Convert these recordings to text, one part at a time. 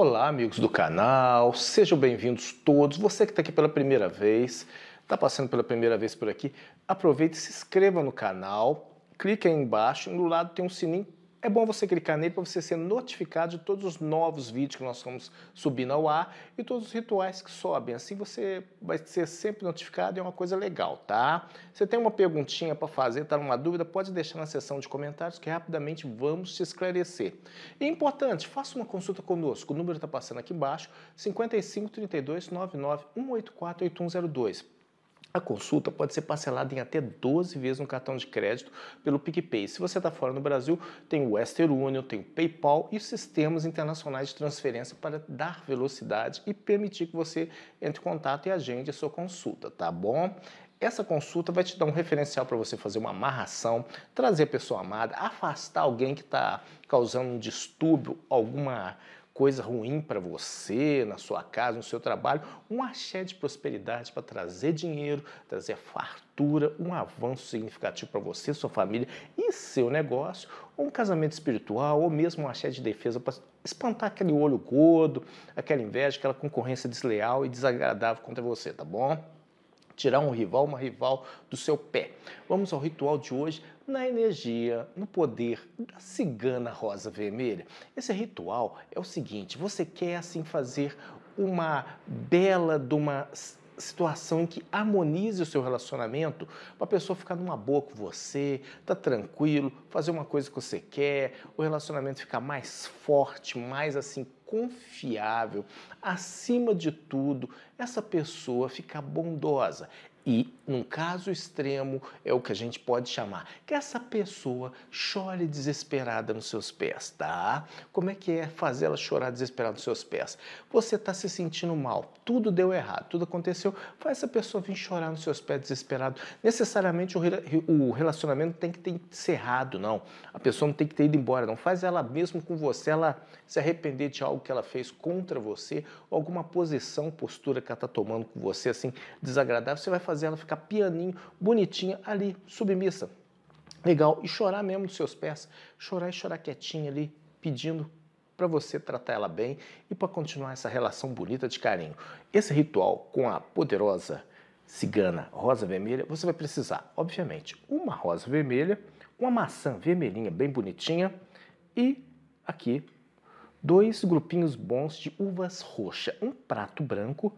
Olá, amigos do canal, sejam bem-vindos todos. Você que está aqui pela primeira vez, está passando pela primeira vez por aqui, aproveite e se inscreva no canal. Clique aí embaixo, e do lado tem um sininho é bom você clicar nele para você ser notificado de todos os novos vídeos que nós vamos subindo ao ar e todos os rituais que sobem. Assim você vai ser sempre notificado e é uma coisa legal, tá? Você tem uma perguntinha para fazer, tá numa dúvida, pode deixar na seção de comentários que rapidamente vamos te esclarecer. E é importante, faça uma consulta conosco. O número está passando aqui embaixo, 55 32 99 184 8102. A consulta pode ser parcelada em até 12 vezes no cartão de crédito pelo PicPay. Se você está fora do Brasil, tem o Western Union, tem o PayPal e sistemas internacionais de transferência para dar velocidade e permitir que você entre em contato e agende a sua consulta, tá bom? Essa consulta vai te dar um referencial para você fazer uma amarração, trazer a pessoa amada, afastar alguém que está causando um distúrbio, alguma coisa ruim para você, na sua casa, no seu trabalho, um axé de prosperidade para trazer dinheiro, trazer fartura, um avanço significativo para você, sua família e seu negócio, ou um casamento espiritual, ou mesmo um axé de defesa para espantar aquele olho gordo, aquela inveja, aquela concorrência desleal e desagradável contra você, tá bom? tirar um rival, uma rival do seu pé. Vamos ao ritual de hoje na energia, no poder da cigana rosa vermelha. Esse ritual é o seguinte: você quer assim fazer uma bela de uma situação em que harmonize o seu relacionamento para a pessoa ficar numa boa com você, tá tranquilo, fazer uma coisa que você quer, o relacionamento ficar mais forte, mais assim confiável. Acima de tudo, essa pessoa fica bondosa, e, num caso extremo, é o que a gente pode chamar que essa pessoa chore desesperada nos seus pés, tá? Como é que é fazer ela chorar desesperada nos seus pés? Você está se sentindo mal, tudo deu errado, tudo aconteceu, faz essa pessoa vir chorar nos seus pés desesperado. Necessariamente o relacionamento tem que ter encerrado, não. A pessoa não tem que ter ido embora, não. Faz ela mesmo com você, ela se arrepender de algo que ela fez contra você, ou alguma posição, postura que ela está tomando com você, assim, desagradável, você vai fazer fazer ela ficar pianinho, bonitinha ali, submissa. Legal. E chorar mesmo dos seus pés. Chorar e chorar quietinha ali, pedindo para você tratar ela bem e para continuar essa relação bonita de carinho. Esse ritual com a poderosa cigana rosa vermelha, você vai precisar, obviamente, uma rosa vermelha, uma maçã vermelhinha bem bonitinha e aqui dois grupinhos bons de uvas roxa, um prato branco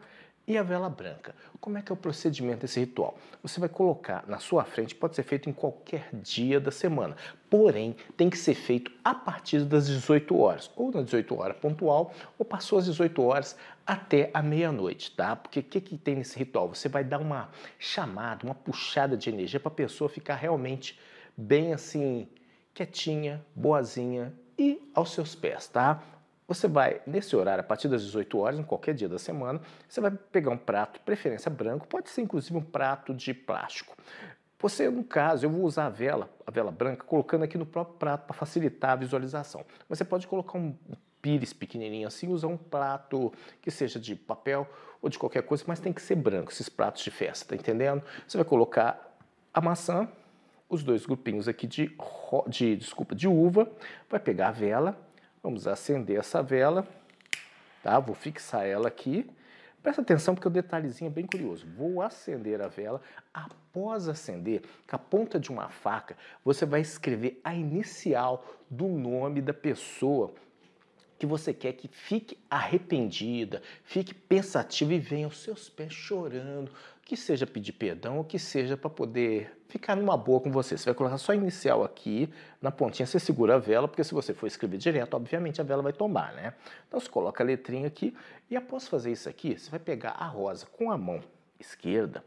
e a vela branca? Como é que é o procedimento desse ritual? Você vai colocar na sua frente, pode ser feito em qualquer dia da semana, porém tem que ser feito a partir das 18 horas, ou na 18 horas pontual, ou passou as 18 horas até a meia-noite, tá? Porque o que, que tem nesse ritual? Você vai dar uma chamada, uma puxada de energia para a pessoa ficar realmente bem assim, quietinha, boazinha e aos seus pés, tá? Você vai, nesse horário, a partir das 18 horas, em qualquer dia da semana, você vai pegar um prato, preferência branco, pode ser inclusive um prato de plástico. Você, no caso, eu vou usar a vela, a vela branca, colocando aqui no próprio prato para facilitar a visualização. Mas você pode colocar um pires pequenininho assim, usar um prato que seja de papel ou de qualquer coisa, mas tem que ser branco, esses pratos de festa, tá entendendo? Você vai colocar a maçã, os dois grupinhos aqui de, de desculpa, de uva, vai pegar a vela, Vamos acender essa vela, tá? Vou fixar ela aqui. Presta atenção porque o detalhezinho é bem curioso. Vou acender a vela. Após acender, com a ponta de uma faca, você vai escrever a inicial do nome da pessoa que você quer que fique arrependida, fique pensativa e venha aos seus pés chorando, que seja pedir perdão, que seja para poder ficar numa boa com você. Você vai colocar só a inicial aqui, na pontinha você segura a vela, porque se você for escrever direto, obviamente a vela vai tomar, né? Então você coloca a letrinha aqui e após fazer isso aqui, você vai pegar a rosa com a mão esquerda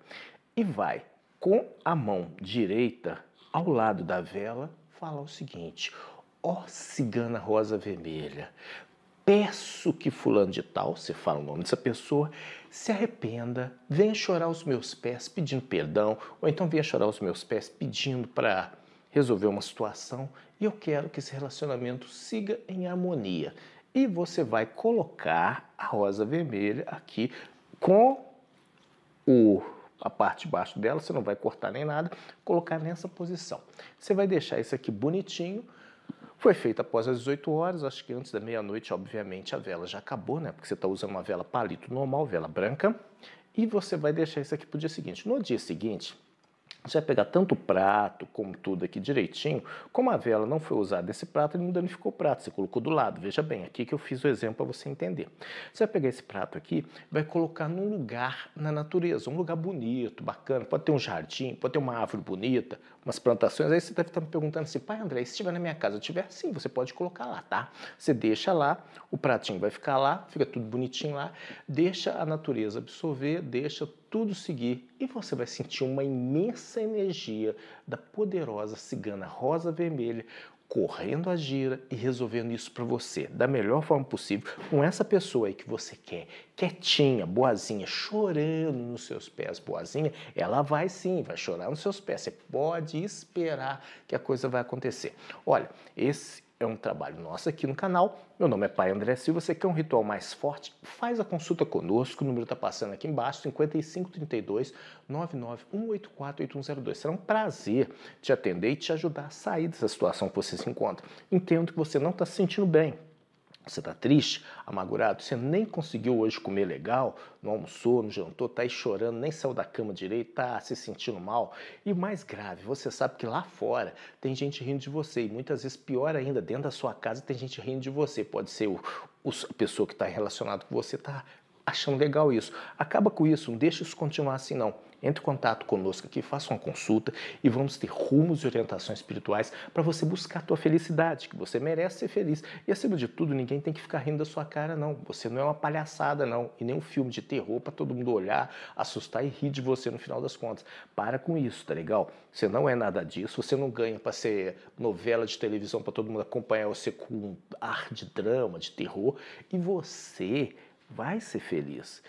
e vai com a mão direita ao lado da vela falar o seguinte: Ó oh, cigana rosa vermelha, peço que fulano de tal, você fala o nome dessa pessoa, se arrependa, venha chorar aos meus pés pedindo perdão, ou então venha chorar aos meus pés pedindo para resolver uma situação, e eu quero que esse relacionamento siga em harmonia. E você vai colocar a rosa vermelha aqui com o a parte de baixo dela, você não vai cortar nem nada, colocar nessa posição. Você vai deixar isso aqui bonitinho, foi feito após as 18 horas, acho que antes da meia-noite, obviamente, a vela já acabou, né? Porque você está usando uma vela palito normal, vela branca, e você vai deixar isso aqui para o dia seguinte. No dia seguinte, você vai pegar tanto o prato, como tudo aqui direitinho. Como a vela não foi usada esse prato, ele não danificou o prato, você colocou do lado. Veja bem, aqui que eu fiz o exemplo para você entender. Você vai pegar esse prato aqui, vai colocar num lugar na natureza, um lugar bonito, bacana. Pode ter um jardim, pode ter uma árvore bonita, umas plantações. Aí você deve estar tá me perguntando assim, pai André, se estiver na minha casa, eu tiver sim, você pode colocar lá, tá? Você deixa lá, o pratinho vai ficar lá, fica tudo bonitinho lá, deixa a natureza absorver, deixa tudo seguir e você vai sentir uma imensa energia da poderosa cigana rosa vermelha correndo a gira e resolvendo isso para você da melhor forma possível, com essa pessoa aí que você quer, quietinha, boazinha, chorando nos seus pés, boazinha, ela vai sim, vai chorar nos seus pés. Você pode esperar que a coisa vai acontecer. Olha, esse é um trabalho nosso aqui no canal. Meu nome é Pai André Silva. Você quer um ritual mais forte? Faz a consulta conosco. O número está passando aqui embaixo, 5532 8102 Será um prazer te atender e te ajudar a sair dessa situação que você se encontra. Entendo que você não está se sentindo bem você está triste, amargurado? Você nem conseguiu hoje comer legal, não almoçou, não jantou, está aí chorando, nem saiu da cama direito, está se sentindo mal. E mais grave, você sabe que lá fora tem gente rindo de você e muitas vezes, pior ainda, dentro da sua casa tem gente rindo de você. Pode ser o, a pessoa que está relacionada com você está achando legal isso. Acaba com isso, não deixa isso continuar assim não. Entre em contato conosco aqui, faça uma consulta e vamos ter rumos e orientações espirituais para você buscar a tua felicidade, que você merece ser feliz. E acima de tudo, ninguém tem que ficar rindo da sua cara, não. Você não é uma palhaçada, não. E nem um filme de terror para todo mundo olhar, assustar e rir de você no final das contas. Para com isso, tá legal? Você não é nada disso, você não ganha para ser novela de televisão para todo mundo acompanhar você com um ar de drama, de terror. E você vai ser feliz.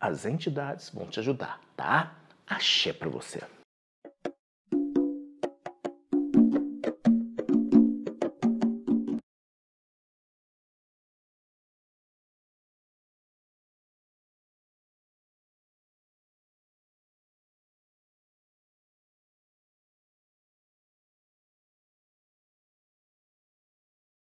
As entidades vão te ajudar, tá? Axé para você.